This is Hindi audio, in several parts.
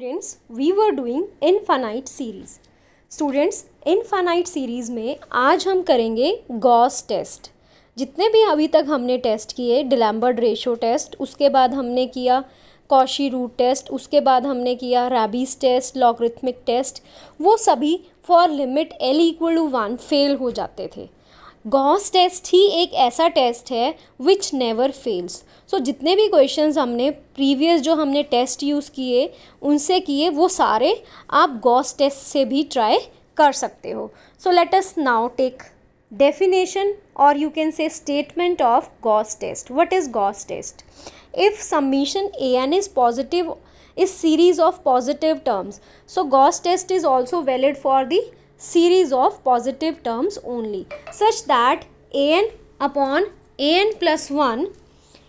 Students we were doing infinite series students infinite series में आज हम करेंगे गॉस टेस्ट जितने भी अभी तक हमने टेस्ट किए डिलम्बर्ड रेशो टेस्ट उसके बाद हमने किया कौशी रूट टेस्ट उसके बाद हमने किया रैबीज टेस्ट लॉकरिथमिक टेस्ट वो सभी for limit L equal to one fail हो जाते थे गॉस टेस्ट ही एक ऐसा टेस्ट है विच नेवर फेल्स सो जितने भी क्वेश्चन हमने प्रीवियस जो हमने टेस्ट यूज़ किए उनसे किए वो सारे आप गॉस टेस्ट से भी ट्राई कर सकते हो so let us now take definition और you can say statement of Gauss test what is Gauss test if summation A N is positive is series of positive terms so Gauss test is also valid for the series of positive terms only such that an upon an plus 1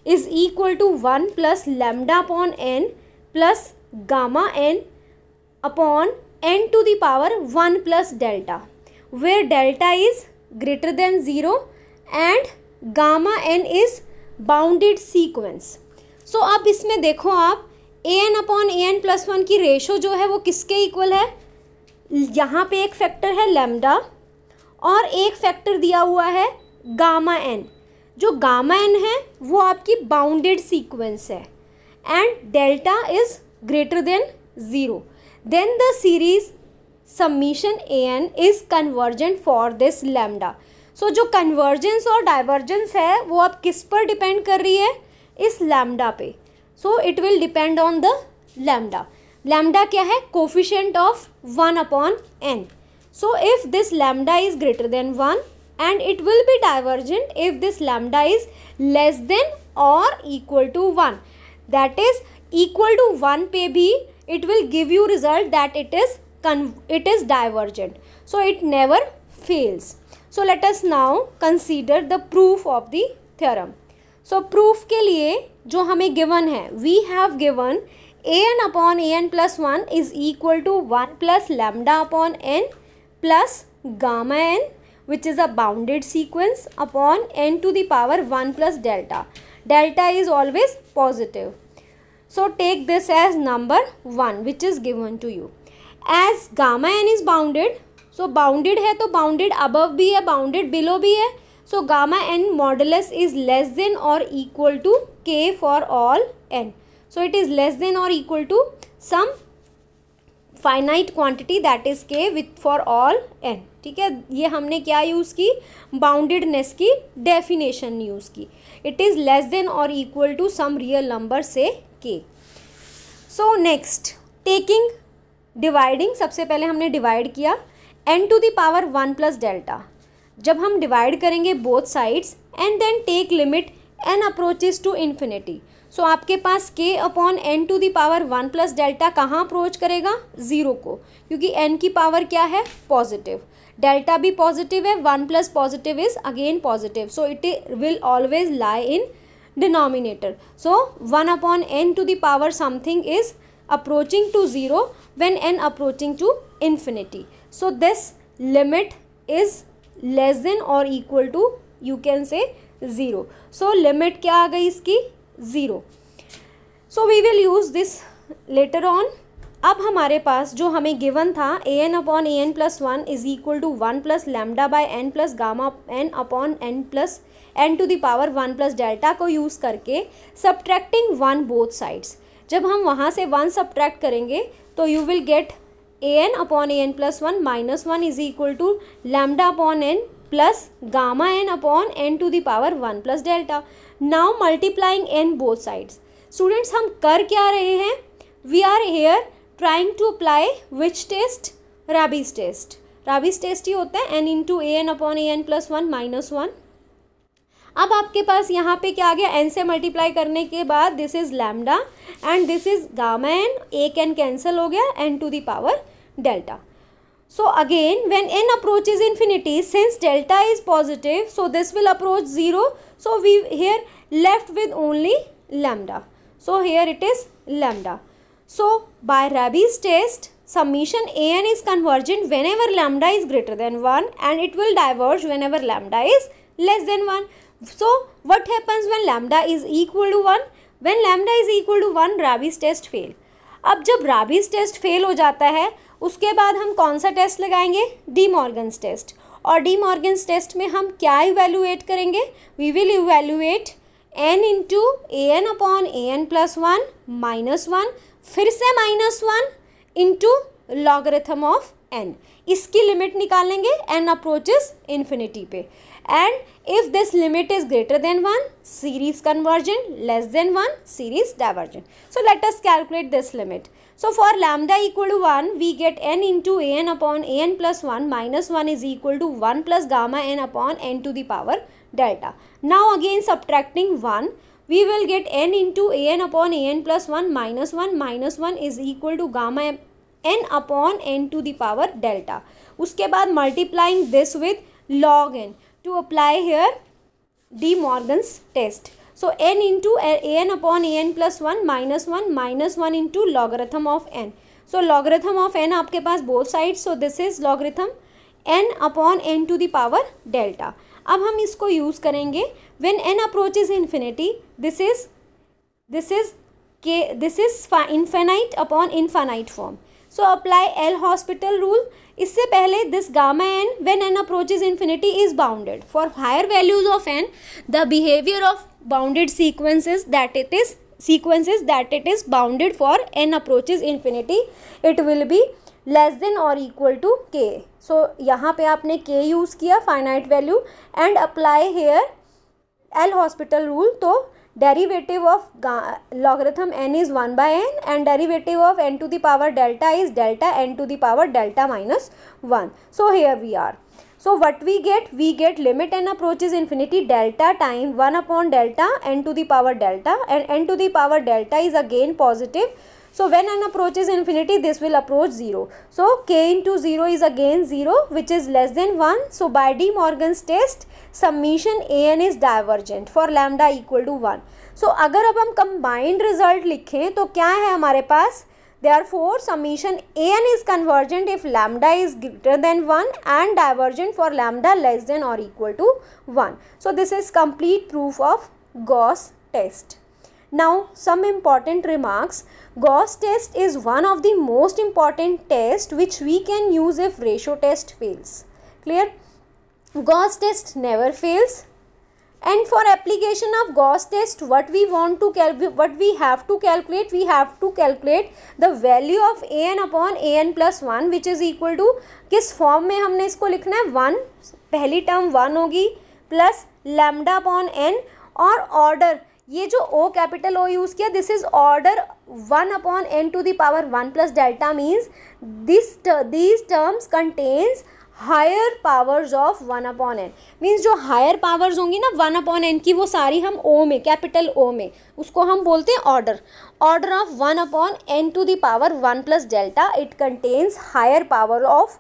is equal to 1 plus lambda upon n plus gamma n upon n to the power 1 plus delta where delta is greater than 0 and gamma n is bounded sequence so अब इसमें देखो आप A N upon A N plus one की रेशो जो है वो किसके इक्वल है यहाँ पे एक फैक्टर है लेमडा और एक फैक्टर दिया हुआ है गामा एन जो गामा एन है वो आपकी बाउंडेड सीक्वेंस है and delta is greater than zero then the series summation A N is convergent for this lambda so जो कन्वर्जेंस और डाइवर्जेंस है वो आप किस पर डिपेंड कर रही है इस लेमडा पे so it will depend on the lambda lambda क्या है coefficient of one upon N so if this lambda is greater than one and it will be divergent if this lambda is less than और equal to one that is equal to one पे भी it will give you result that it is con it is divergent so it never fails so let us now consider the proof of the theorem so proof के लिए जो हमें गिवन है we have given an upon an plus 1 is equal to 1 plus lambda upon n plus gamma n which is a bounded sequence upon n to the power 1 plus delta. Delta is always positive. So take this as number 1 which is given to you. As gamma n is bounded, so bounded hai to bounded above bhi hai, bounded below bhi hai. So gamma n modulus is less than or equal to k for all n. so it is less than or equal to some finite quantity that is K with for all N ठीक है ये हमने क्या यूज़ की बाउंडेडनेस की डेफिनेशन यूज़ की इट इज़ लेस देन और equal to some real number say K so next taking dividing सबसे पहले हमने डिवाइड किया N to the power one plus delta जब हम डिवाइड करेंगे both sides and then take limit N approaches to infinity so आपके पास K upon N to the power one plus delta कहाँ अप्रोच करेगा ज़ीरो को क्योंकि एन की पावर क्या है पॉजिटिव डेल्टा भी पॉजिटिव है one plus positive is again positive so it will always lie in denominator so one upon N to power something is approaching to zero when N approaching to infinity so this limit is less than और equal to you can say zero so limit क्या आ गई इसकी zero so we will use this later on अब हमारे पास जो हमें गिवन था A N upon A N plus one is equal to one plus lambda by N plus gamma N upon N plus N to the power one plus delta को यूज़ करके सब्ट्रैक्टिंग वन बोथ साइड्स जब हम वहाँ से वन सब्ट्रैक्ट करेंगे तो you will get A N upon A N plus one minus one is equal to lambda upon N plus gamma N upon N to the power one plus delta now multiplying N both sides students हम कर क्या रहे हैं we are here trying to apply which test Raabe's test Raabe's test ही होता है N into a N upon A N plus one minus one अब आपके पास यहाँ पे क्या आ गया एन से मल्टीप्लाई करने के बाद this is lambda and this is gamma n a can cancel हो गया n to the power power delta So again when n approaches infinity since delta is positive so this will approach 0 so we here left with only lambda. So here it is lambda. So by Rabi's test summation an is convergent whenever lambda is greater than 1 and it will diverge whenever lambda is less than 1. So what happens when lambda is equal to 1? When lambda is equal to 1 Rabi's test fail. अब जब राबीज टेस्ट फेल हो जाता है उसके बाद हम कौन सा टेस्ट लगाएंगे डी मॉर्गन्स टेस्ट और डी मॉर्गन्स टेस्ट में हम क्या इवेलुएट करेंगे we will evaluate n into a N upon A N plus one minus one फिर से minus one into logarithm of n इसकी लिमिट निकालेंगे एन अप्रोचेस इन्फिनिटी पे and if this limit is greater than 1 series convergent less than 1 series divergent. So let us calculate this limit. So for lambda equal to 1 we get n into an upon an plus 1 minus 1 is equal to 1 plus gamma n upon n to the power delta. Now again subtracting 1 we will get n into an upon an plus 1 minus 1 minus 1 is equal to gamma n upon n to the power delta. Uske baad multiplying this with log n. to apply here De Morgan's test. So n into an upon an plus 1 minus 1 minus 1 into logarithm of n. So logarithm of n आपके पास both sides. So this is logarithm n upon n to the power delta. अब हम इसको यूज़ करेंगे when n approaches infinity this is this is k this is infinite upon infinite form. So apply L hospital rule इससे पहले this gamma n when n approaches infinity is bounded for higher values of n the behaviour of bounded sequences that it is sequences that it is bounded for n approaches infinity it will be less than और इक्वल टू के सो यहाँ पे आपने के यूज़ किया finite value and apply here L hospital rule तो derivative of logarithm n is 1 by n and derivative of n to the power delta is delta n to the power delta minus 1. So here we are. So what we get? We get limit n approaches infinity delta time 1 upon delta n to the power delta and n to the power delta is again positive. So when n approaches infinity this will approach 0. So k into 0 is again 0 which is less than 1. So by De Morgan's test summation a n is divergent for lambda equal to one so अगर अब हम कंबाइंड रिजल्ट लिखें तो क्या है हमारे पास they are for summation a n is convergent if lambda is greater than one and divergent for lambda less than और equal to one so this is complete proof of Gauss test now some important remarks Gauss test is one of the most important test which we can use if ratio test fails clear Gauss test never fails and for application of Gauss test what we want to what we have to calculate we have to calculate the value of a n upon a n plus one which is equal to किस फॉर्म में हमने इसको लिखना है वन पहली टर्म वन होगी प्लस लैम्डा अपॉन एन और ऑर्डर ये जो ओ कैपिटल ओ यूज़ किया this is order one upon N to the power one plus delta means this these terms contains higher powers of one upon n means जो हायर पावर्स होंगी ना वन अपॉन एन की वो सारी हम ओ में कैपिटल ओ में उसको हम बोलते हैं order order of one upon N to the power one plus delta it contains higher power of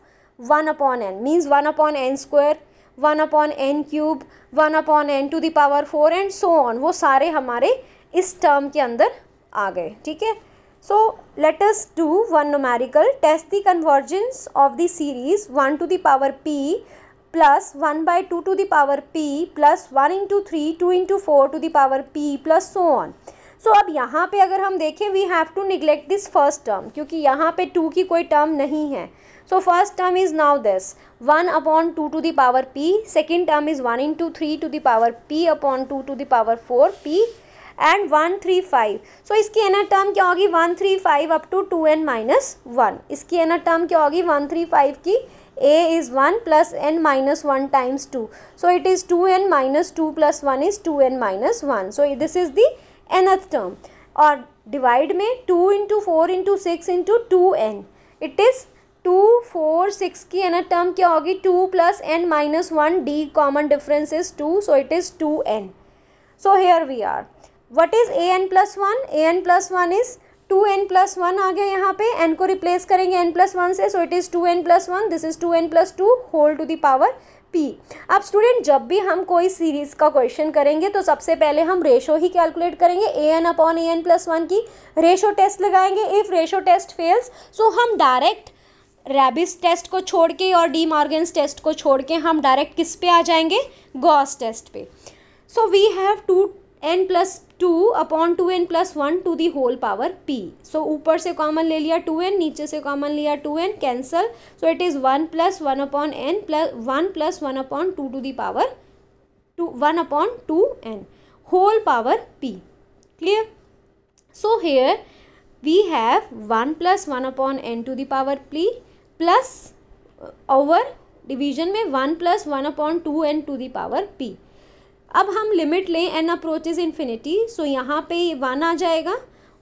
one upon n means one upon n square one upon n cube one upon N to the power four and so on वो सारे हमारे इस टर्म के अंदर आ गए ठीक है So let us do one numerical. Test the convergence of the series 1 to the power p plus 1 by 2 to the power p plus 1 into 3, 2 into 4 to the power p plus so on. So so, अब यहाँ पे अगर हम देखें we have to neglect this first term क्योंकि यहाँ पे टू की कोई टर्म नहीं है so first term is now this one upon two to the power p second term is one into three to the power p upon two to the power four p and one three five so इसकी एनर टर्म क्या होगी one three five up to two n minus one इसकी एनर टर्म क्या होगी वन थ्री फाइव की a is one plus n minus one times two so it is two n minus two plus one is two n minus one so this is the nth term और डिवाइड में two into four into six into two n it is two four six की एन टर्म क्या होगी two plus n minus one d common difference is two so it is two n so here we are what is a N plus one a N plus one is two n plus one आ गया यहाँ पे एन को रिप्लेस करेंगे एन प्लस वन से so it is two n plus one this is two n plus two whole to power p अब स्टूडेंट जब भी हम कोई सीरीज़ का क्वेश्चन करेंगे तो सबसे पहले हम रेशो ही कैलकुलेट करेंगे a N upon A N plus one की रेशो टेस्ट लगाएंगे if ratio test fails so हम डायरेक्ट रेबिस टेस्ट को छोड़ के और डी मॉर्गेंस टेस्ट को छोड़ के हम डायरेक्ट किस पे आ जाएंगे गॉस टेस्ट पे so we have two n plus two upon two n plus one to the whole power p so ऊपर से कॉमन ले लिया टू एन नीचे से कॉमन लिया two n cancel so it is one plus one upon N plus one plus one upon two to the power two one upon two n whole power p clear so here we have one plus one upon N to the power p plus over division में one plus one upon two n to the power p अब हम लिमिट लें एन अप्रोचेज इन्फिनिटी सो यहाँ पे ये वन आ जाएगा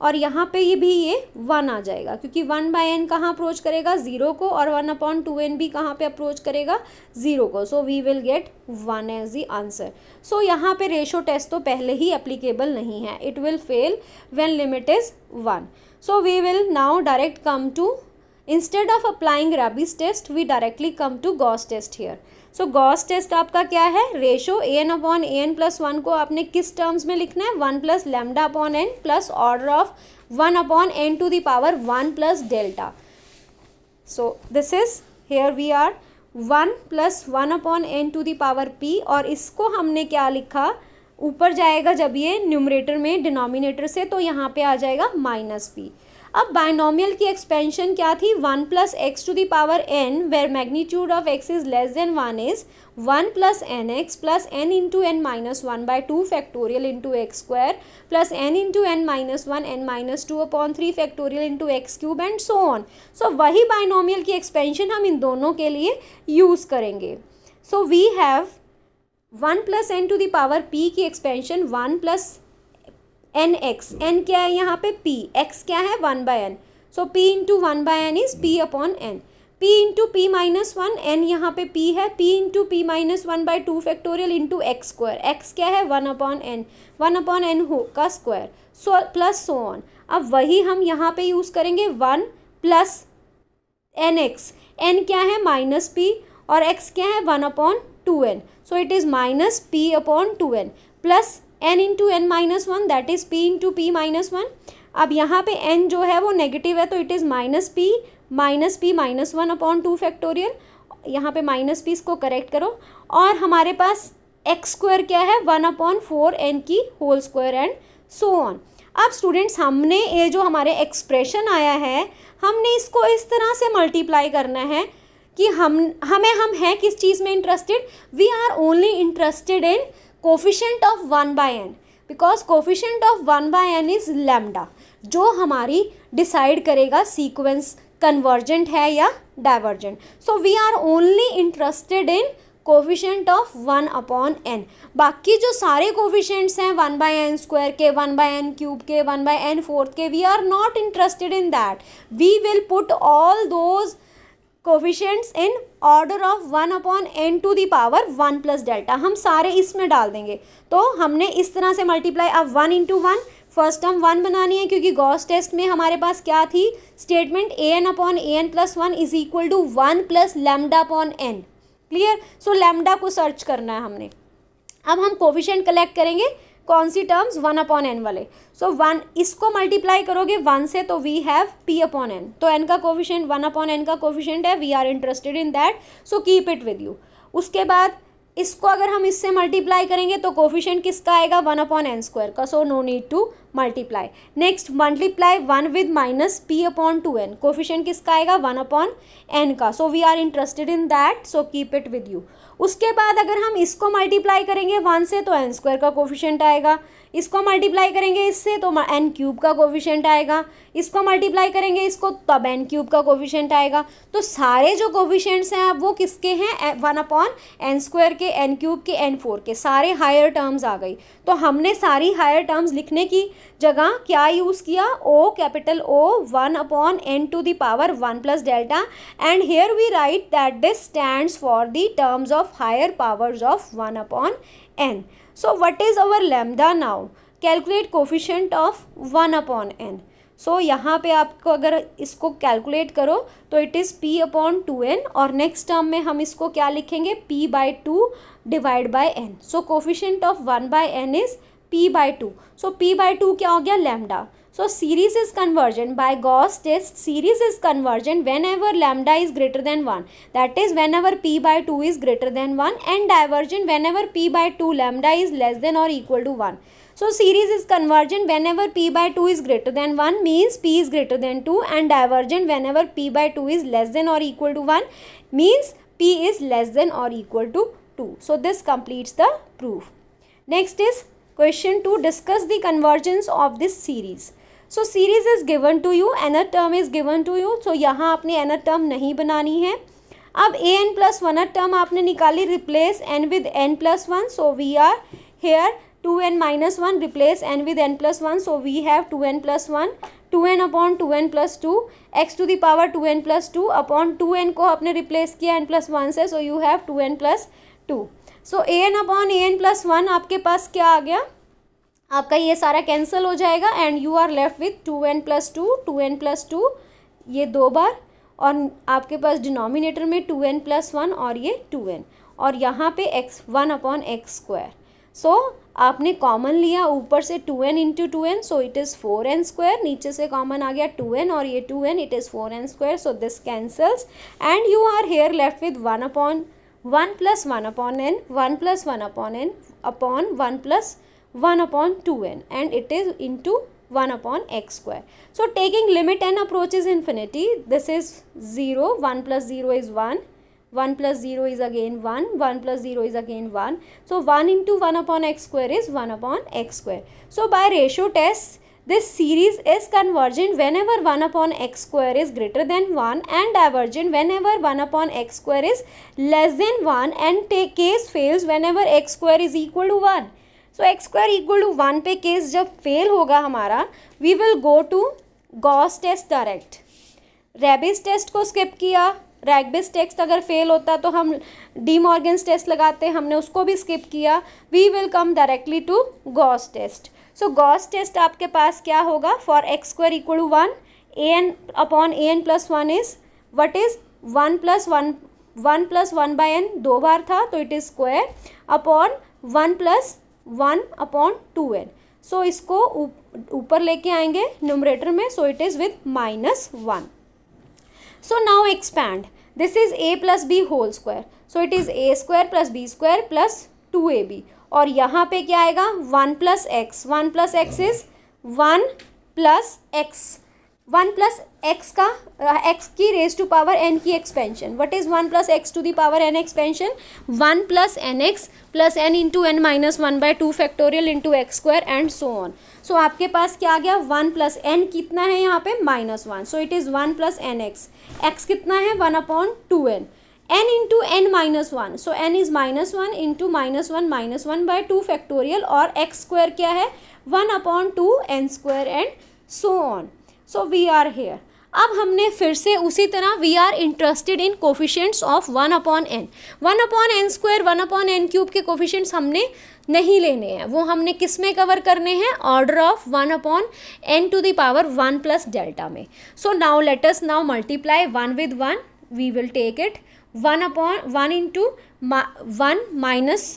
और यहाँ पे ये भी ये वन आ जाएगा क्योंकि वन बाय एन कहाँ अप्रोच करेगा ज़ीरो को और वन अपॉन टू एन भी कहाँ पे अप्रोच करेगा ज़ीरो को so we will get one as the answer so यहाँ पे रेशो टेस्ट तो पहले ही अप्लीकेबल नहीं है it will fail when limit is one so we will now direct come to instead of applying Raabe's test we directly come to Gauss test here so Gauss test आपका क्या है ratio a N upon A N plus one को आपने किस टर्म्स में लिखना है one plus lambda upon N plus order of one upon N to the power one plus delta so this is here we are one plus one upon N to the power p और इसको हमने क्या लिखा ऊपर जाएगा जब ये न्यूमरेटर में डिनोमिनेटर से तो यहाँ पे आ जाएगा माइनस पी अब बाइनोमियल की एक्सपेंशन क्या थी one plus x to the power n where magnitude of x is less than one is one plus n x plus n into n minus one by two factorial into x square plus n into n minus one n minus two upon three factorial into x cube and so on so वही बाइनोमियल की एक्सपेंशन हम इन दोनों के लिए यूज़ करेंगे so we have one plus N to the power p की expansion one plus n x n क्या है यहाँ पे पी एक्स क्या है one by n so p into one by n is p upon n p into p minus one n यहाँ पे पी है p into p minus one by two factorial into x square x क्या है one upon n one upon N हो का square so plus so on अब वही हम यहाँ पे यूज़ करेंगे one plus n x n क्या है माइनस पी और एक्स क्या है one upon two n so it is minus p upon two n plus n into n minus one that is p into p minus one अब यहाँ पे एन जो है वो नेगेटिव है तो it is minus p minus p minus one upon two factorial यहाँ पे माइनस पी इसको करेक्ट करो और हमारे पास एक्स स्क्वायर क्या है वन अपॉन फोर एन की whole square and so on अब स्टूडेंट्स हमने ये जो हमारे एक्सप्रेशन आया है हमने इसको इस तरह से मल्टीप्लाई करना है कि हम हमें हम हैं किस चीज़ में interested we are only interested in coefficient of one by n because coefficient of one by n is lambda जो हमारी डिसाइड करेगा सीक्वेंस कन्वर्जेंट है या divergent so we are only interested in coefficient of one upon n बाकी जो सारे कोफिशेंट्स हैं वन बाय एन स्क्वायर के वन बाय एन क्यूब के वन बाय एन फोर्थ के we are not interested in that we will put all those coefficients in order of one upon N to the power one plus delta हम सारे इसमें डाल देंगे तो हमने इस तरह से मल्टीप्लाई अब one into one first term one बनानी है क्योंकि गॉस टेस्ट में हमारे पास क्या थी statement a N upon A N plus one is equal to one plus lambda upon n clear so lambda को सर्च करना है हमने अब हम कोफिशेंट कलेक्ट करेंगे कौन सी टर्म्स वन अपॉन एन वाले सो so, वन इसको मल्टीप्लाई करोगे वन से तो we have p upon n तो एन का कोफिशेंट वन अपॉन एन का कोफिशेंट है we are interested in that so keep it with you उसके बाद इसको अगर हम इससे मल्टीप्लाई करेंगे तो कोफिशेंट किसका आएगा वन अपॉन एन स्क्वायर का so no need to multiply next multiply one with minus p upon two n coefficient किसका आएगा वन अपॉन एन का so we are interested in that so keep it with you उसके बाद अगर हम इसको मल्टीप्लाई करेंगे वन से तो एन स्क्वायर का कोफिशेंट आएगा इसको मल्टीप्लाई करेंगे इससे तो एन क्यूब का कोविशेंट आएगा इसको मल्टीप्लाई करेंगे इसको तब एन क्यूब का कोविशेंट आएगा तो सारे जो कोविशेंट्स हैं वो किसके हैं वन अपॉन एन स्क्वायर के एन क्यूब के एन फोर के सारे हायर टर्म्स आ गई तो हमने सारी हायर टर्म्स लिखने की जगह क्या यूज़ किया O capital O one upon N to the power one plus delta and here we write that this stand for the terms of higher powers of one upon N so what is our lambda now calculate coefficient of one upon N so यहाँ पे आपको अगर इसको कैलकुलेट करो तो it is p upon two n और नेक्स्ट टर्म में हम इसको क्या लिखेंगे p by to divide by n so coefficient of one by n is p by two so p by two क्या हो गया lambda So series is convergent by Gauss test series is convergent whenever lambda is greater than 1 that is whenever p by 2 is greater than 1 and divergent whenever p by 2 lambda is less than or equal to 1. So series is convergent whenever p by 2 is greater than 1 means p is greater than 2 and divergent whenever p by 2 is less than or equal to 1 means p is less than or equal to 2. So this completes the proof. Next is question 2 discuss the convergence of this series. So series is given to you nth term is given to you so यहाँ आपने एनर टर्म नहीं बनानी है अब a N plus one term आपने निकाली replace n with n plus one so we are here two n minus one replace n with n plus one so we have two n plus one two n upon two n plus two x to the power to n plus two upon two n को आपने रिप्लेस किया एन प्लस वन से so you have two n plus two so a N upon A N plus one आपके पास क्या आ गया आपका ये सारा कैंसिल हो जाएगा and you are left with two n plus two two n plus two ये दो बार और आपके पास डिनोमिनेटर में टू एन प्लस वन और ये टू एन और यहाँ पे x one upon x square so आपने कॉमन लिया ऊपर से two n into two n so it is four n square नीचे से कॉमन आ गया टू एन और ये two n it is four n square so this cancels and you are here left with one upon one plus one upon n one plus one upon n upon one plus 1 upon 2n and it is into 1 upon x square. So taking limit n approaches infinity, this is 0, 1 plus 0 is 1, 1 plus 0 is again 1, 1 plus 0 is again 1. So 1 into 1 upon x square is 1 upon x square. So by ratio test, this series is convergent whenever 1 upon x square is greater than 1 and divergent whenever 1 upon x square is less than 1 and case fails whenever x square is equal to 1. So x square equal to one पे केस जब फेल होगा हमारा we will go to Gauss test direct Raabe's test को स्किप किया रैगबिस टेस्ट अगर फेल होता तो हम डी मॉर्गेंस टेस्ट लगाते हमने उसको भी स्किप किया we will come directly to Gauss test so Gauss test आपके पास क्या होगा for x square equal to one a N upon A N plus one is what is one plus one one plus one by n दो बार था तो it is square upon one plus one upon two n so इसको ऊपर लेके आएंगे न्यूमरेटर में so it is with minus one so now expand this is a plus b whole square so it is a square plus b square plus two a b और यहाँ पे क्या आएगा one plus x one plus x is one plus x one plus x का एक्स की रेज टू पावर एन की expansion what is one plus x to the power n expansion one plus n x plus n into n minus one by two factorial into x square and so on so आपके पास क्या आ गया वन प्लस एन कितना है यहाँ पे minus one so it is one plus n x x कितना है one upon two n n into n minus one so n is minus one into minus one minus one by two factorial और एक्स स्क्वायर क्या है one upon two n square and so on so we are here अब हमने फिर से उसी तरह we are interested in coefficients of one upon n one upon n square one upon n cube के कोफिशेंट्स हमने नहीं लेने हैं वो हमने किस में कवर करने हैं order of one upon N to the power one plus delta में so now let's now multiply one with one we will take it one upon one into one minus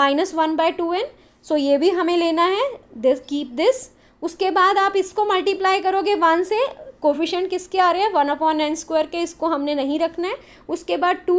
minus one by two n so ये भी हमें लेना है दिस कीप दिस उसके बाद आप इसको मल्टीप्लाई करोगे वन से कोफिशेंट किसके आ रहे हैं वन अपॉन एन स्क्वायर के इसको हमने नहीं रखना है उसके बाद टू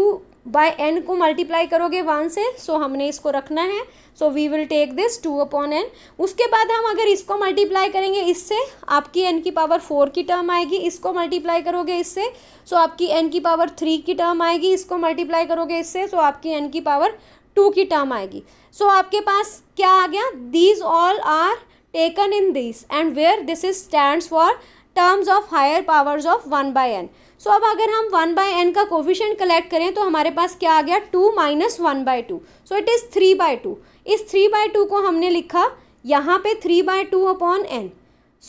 बाय एन को मल्टीप्लाई करोगे वन से सो हमने इसको रखना है so we will take this two upon n उसके बाद हम अगर इसको मल्टीप्लाई करेंगे इससे आपकी एन की पावर फोर की टर्म आएगी इसको मल्टीप्लाई करोगे इससे सो आपकी एन की पावर थ्री की टर्म आएगी इसको मल्टीप्लाई करोगे इससे सो आपकी एन की पावर टू की टर्म आएगी सो आपके पास क्या आ गया these all are taken in this and where this is stands for terms of higher powers of one by n so अब अगर हम वन बाय एन का कोविशन कलेक्ट करें तो हमारे पास क्या आ गया two minus one by two so it is three by two इस थ्री बाय टू को हमने लिखा यहाँ पे three by two upon N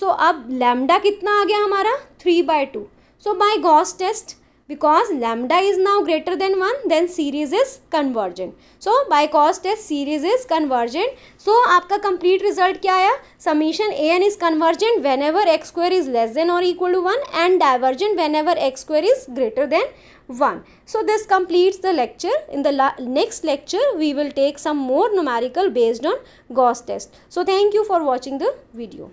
so अब लैमडा कितना आ गया हमारा three by two so by Gauss test because lambda is now greater than 1 then series is convergent. So by cos test series is convergent. So आपका complete result क्या आया Summation a n is convergent whenever x square is less than or equal to 1 and divergent whenever x square is greater than 1. So this completes the lecture. In the next lecture we will take some more numerical based on Gauss test. So thank you for watching the video.